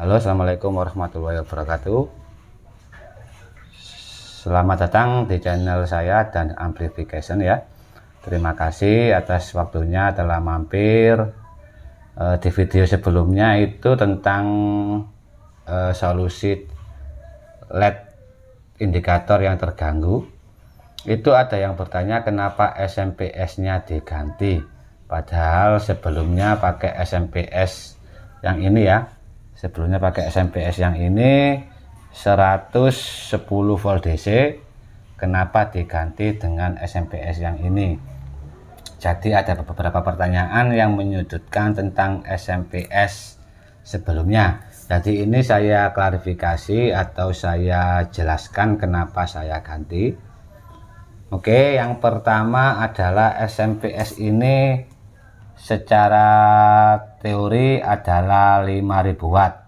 Halo, assalamualaikum warahmatullahi wabarakatuh. Selamat datang di channel saya dan Amplification ya. Terima kasih atas waktunya telah mampir. Eh, di video sebelumnya itu tentang eh, solusi LED indikator yang terganggu. Itu ada yang bertanya kenapa SMPS-nya diganti, padahal sebelumnya pakai SMPS yang ini ya sebelumnya pakai SMPS yang ini 110 volt DC kenapa diganti dengan SMPS yang ini jadi ada beberapa pertanyaan yang menyudutkan tentang SMPS sebelumnya jadi ini saya klarifikasi atau saya jelaskan kenapa saya ganti Oke yang pertama adalah SMPS ini secara teori adalah 5000 watt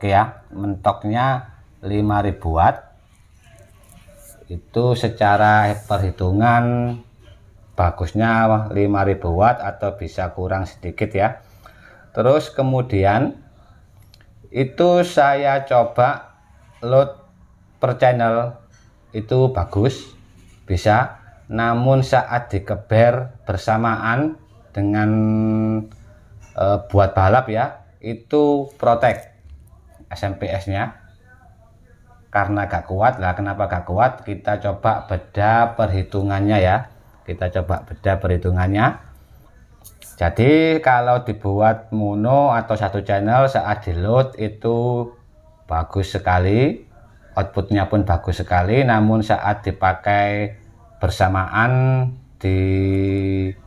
oke ya mentoknya 5000 watt itu secara perhitungan bagusnya 5000 watt atau bisa kurang sedikit ya terus kemudian itu saya coba load per channel itu bagus bisa namun saat dikeber bersamaan dengan e, buat balap ya itu protek SMPS-nya karena gak kuat lah kenapa gak kuat kita coba beda perhitungannya ya kita coba beda perhitungannya jadi kalau dibuat mono atau satu channel saat di load itu bagus sekali outputnya pun bagus sekali namun saat dipakai bersamaan di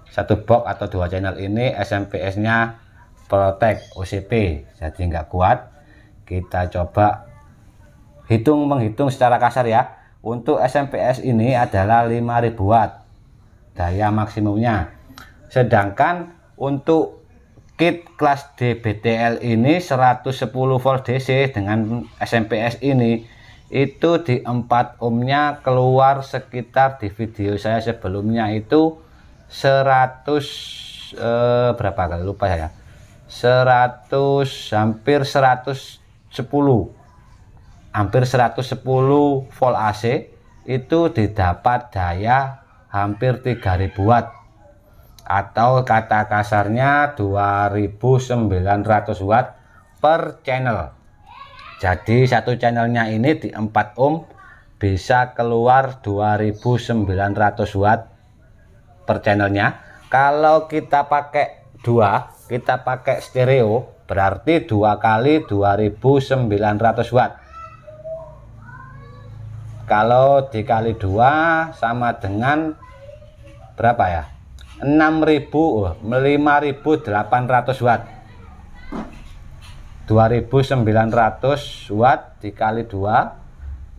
satu box atau dua channel ini SMPS nya protect OCP jadi nggak kuat kita coba hitung menghitung secara kasar ya. Untuk SMPS ini adalah 5000 watt daya maksimumnya. Sedangkan untuk kit kelas DBTL ini 110 volt DC dengan SMPS ini itu di 4 ohmnya keluar sekitar di video saya sebelumnya itu 100 eh, berapa kali lupa saya 100 hampir 100 hampir 110 volt AC itu didapat daya hampir 3000 watt atau kata kasarnya 2900 watt per channel jadi satu channelnya ini di 4 ohm bisa keluar 2900 watt per channelnya kalau kita pakai dua kita pakai stereo berarti dua kali 2900 watt kalau dikali dua sama dengan berapa ya 6000 oh, 5800 watt 2900 watt dikali dua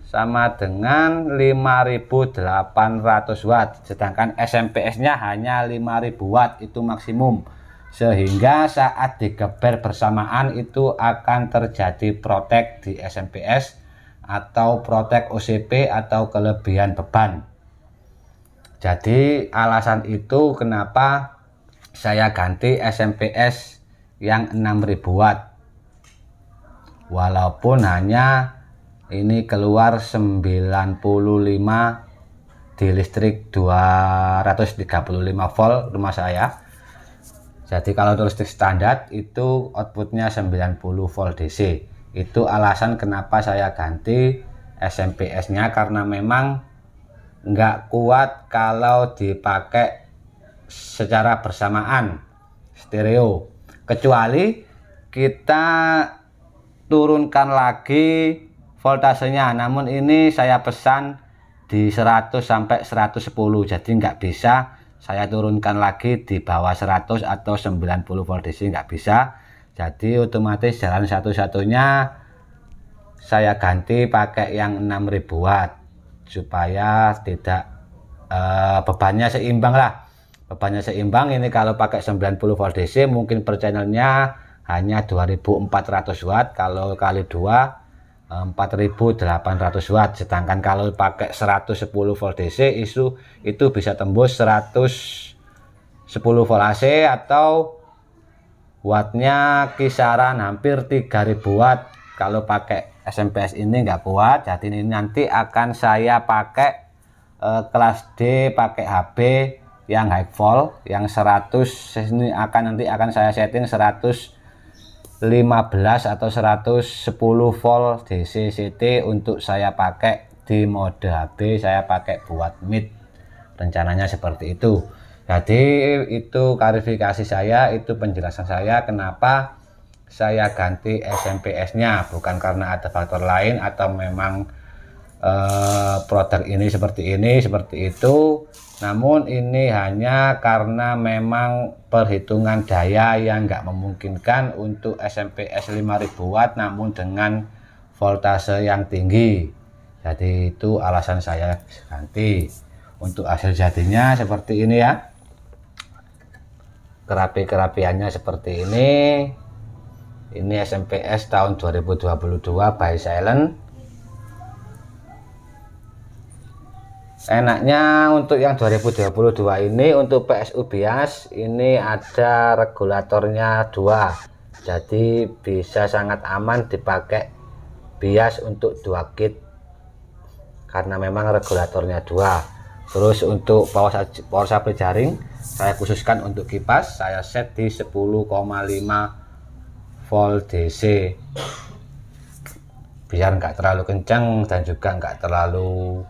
sama dengan 5800 watt sedangkan SMPS nya hanya 5000 watt itu maksimum sehingga saat digeber bersamaan itu akan terjadi protek di SMPS atau protek OCP atau kelebihan beban. Jadi alasan itu kenapa saya ganti SMPS yang 6000 watt. Walaupun hanya ini keluar 95 di listrik 235 volt rumah saya jadi kalau untuk listrik standar itu outputnya 90 volt DC. Itu alasan kenapa saya ganti SMPS-nya karena memang nggak kuat kalau dipakai secara bersamaan stereo. Kecuali kita turunkan lagi voltasenya. Namun ini saya pesan di 100 sampai 110 jadi nggak bisa saya turunkan lagi di bawah 100 atau 90 volt DC nggak bisa jadi otomatis jalan satu-satunya saya ganti pakai yang 6000 watt supaya tidak eh, bebannya seimbang lah bebannya seimbang ini kalau pakai 90 volt DC mungkin per channelnya hanya 2400 watt kalau kali dua. 4800 watt sedangkan kalau pakai 110 volt DC itu itu bisa tembus 110 volt AC atau wattnya kisaran hampir 3000 watt kalau pakai SMPS ini nggak kuat jadi ini nanti akan saya pakai eh, kelas D pakai HP yang high volt yang 100 ini akan nanti akan saya setting 100 15 atau 110 volt DC CT untuk saya pakai di mode HP saya pakai buat mid rencananya seperti itu jadi itu klarifikasi saya itu penjelasan saya kenapa saya ganti SMPS nya bukan karena ada faktor lain atau memang uh, produk ini seperti ini seperti itu namun ini hanya karena memang perhitungan daya yang nggak memungkinkan untuk SMPS 5000 watt namun dengan voltase yang tinggi jadi itu alasan saya ganti untuk hasil jadinya seperti ini ya kerapi-kerapiannya seperti ini ini SMPS tahun 2022 by silent enaknya untuk yang 2022 ini untuk PSU bias ini ada regulatornya dua jadi bisa sangat aman dipakai bias untuk dua kit karena memang regulatornya dua terus untuk power, power supply jaring saya khususkan untuk kipas saya set di 10,5 volt DC biar nggak terlalu kencang dan juga nggak terlalu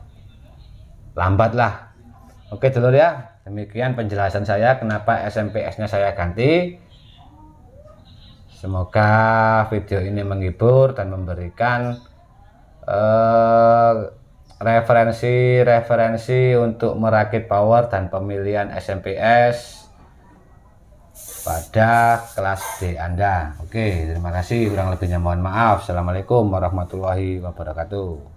lambat lah oke telur ya demikian penjelasan saya kenapa SMPS nya saya ganti semoga video ini menghibur dan memberikan eh, referensi-referensi untuk merakit power dan pemilihan SMPS pada kelas D Anda. Oke, terima kasih. Kurang lebihnya mohon maaf. Assalamualaikum warahmatullahi wabarakatuh.